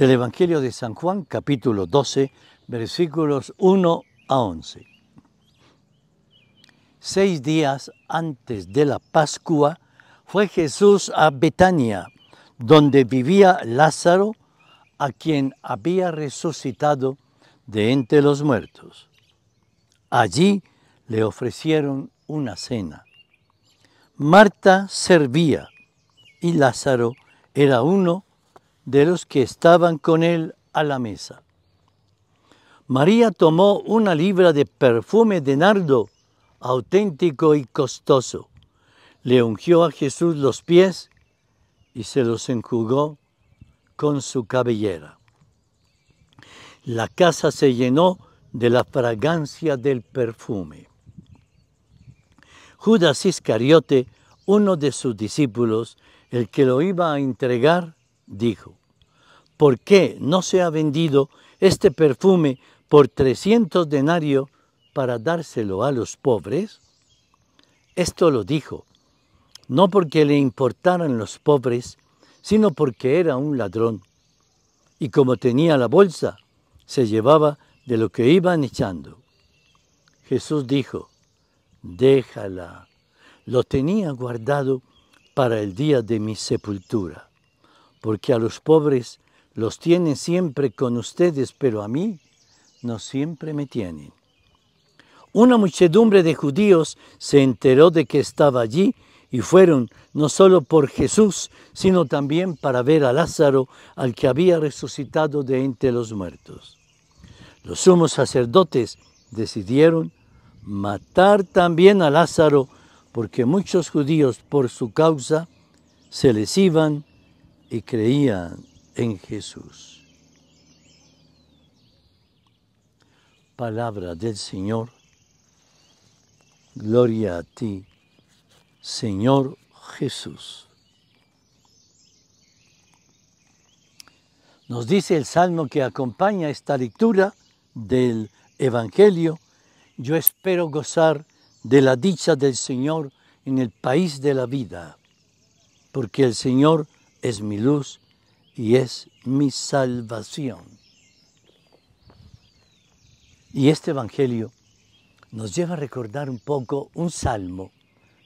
del Evangelio de San Juan, capítulo 12, versículos 1 a 11. Seis días antes de la Pascua fue Jesús a Betania, donde vivía Lázaro, a quien había resucitado de entre los muertos. Allí le ofrecieron una cena. Marta servía y Lázaro era uno de los que estaban con él a la mesa. María tomó una libra de perfume de nardo, auténtico y costoso. Le ungió a Jesús los pies y se los enjugó con su cabellera. La casa se llenó de la fragancia del perfume. Judas Iscariote, uno de sus discípulos, el que lo iba a entregar, dijo, ¿por qué no se ha vendido este perfume por 300 denarios para dárselo a los pobres? Esto lo dijo, no porque le importaran los pobres, sino porque era un ladrón. Y como tenía la bolsa, se llevaba de lo que iban echando. Jesús dijo, déjala, lo tenía guardado para el día de mi sepultura porque a los pobres los tienen siempre con ustedes, pero a mí no siempre me tienen. Una muchedumbre de judíos se enteró de que estaba allí y fueron no solo por Jesús, sino también para ver a Lázaro, al que había resucitado de entre los muertos. Los sumos sacerdotes decidieron matar también a Lázaro, porque muchos judíos por su causa se les iban y creían en Jesús. Palabra del Señor. Gloria a ti, Señor Jesús. Nos dice el salmo que acompaña esta lectura del Evangelio, yo espero gozar de la dicha del Señor en el país de la vida, porque el Señor es mi luz y es mi salvación. Y este Evangelio nos lleva a recordar un poco un salmo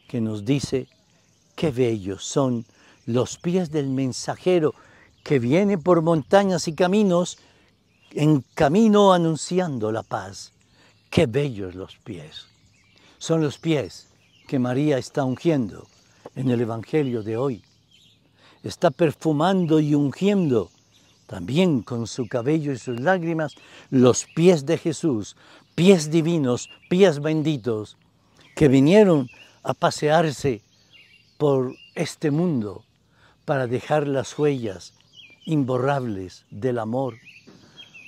que nos dice, qué bellos son los pies del mensajero que viene por montañas y caminos, en camino anunciando la paz. Qué bellos los pies. Son los pies que María está ungiendo en el Evangelio de hoy está perfumando y ungiendo también con su cabello y sus lágrimas los pies de Jesús, pies divinos, pies benditos, que vinieron a pasearse por este mundo para dejar las huellas imborrables del amor,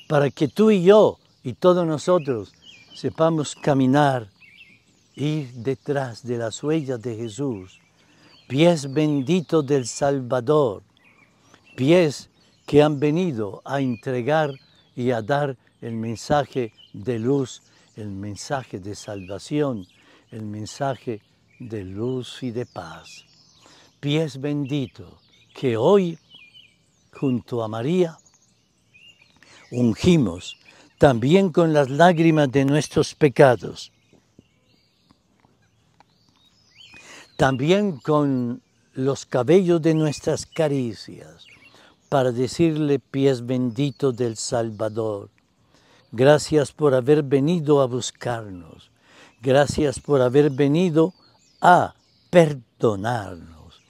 para que tú y yo y todos nosotros sepamos caminar, ir detrás de las huellas de Jesús pies bendito del Salvador, pies que han venido a entregar y a dar el mensaje de luz, el mensaje de salvación, el mensaje de luz y de paz. Pies bendito que hoy, junto a María, ungimos también con las lágrimas de nuestros pecados también con los cabellos de nuestras caricias, para decirle pies benditos del Salvador. Gracias por haber venido a buscarnos. Gracias por haber venido a perdonarnos.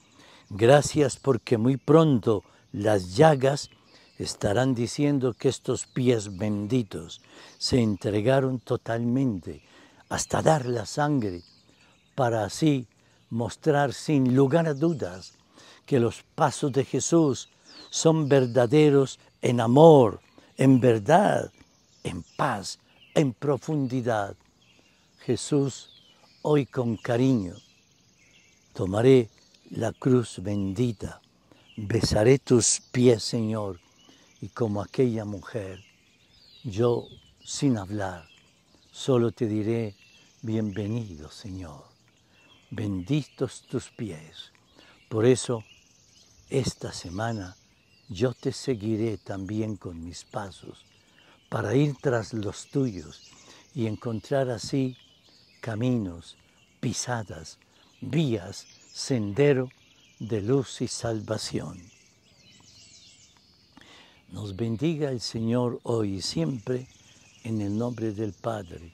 Gracias porque muy pronto las llagas estarán diciendo que estos pies benditos se entregaron totalmente hasta dar la sangre para así mostrar sin lugar a dudas que los pasos de Jesús son verdaderos en amor, en verdad, en paz, en profundidad. Jesús, hoy con cariño, tomaré la cruz bendita, besaré tus pies, Señor, y como aquella mujer, yo sin hablar, solo te diré, bienvenido, Señor benditos tus pies. Por eso, esta semana yo te seguiré también con mis pasos, para ir tras los tuyos y encontrar así caminos, pisadas, vías, sendero de luz y salvación. Nos bendiga el Señor hoy y siempre, en el nombre del Padre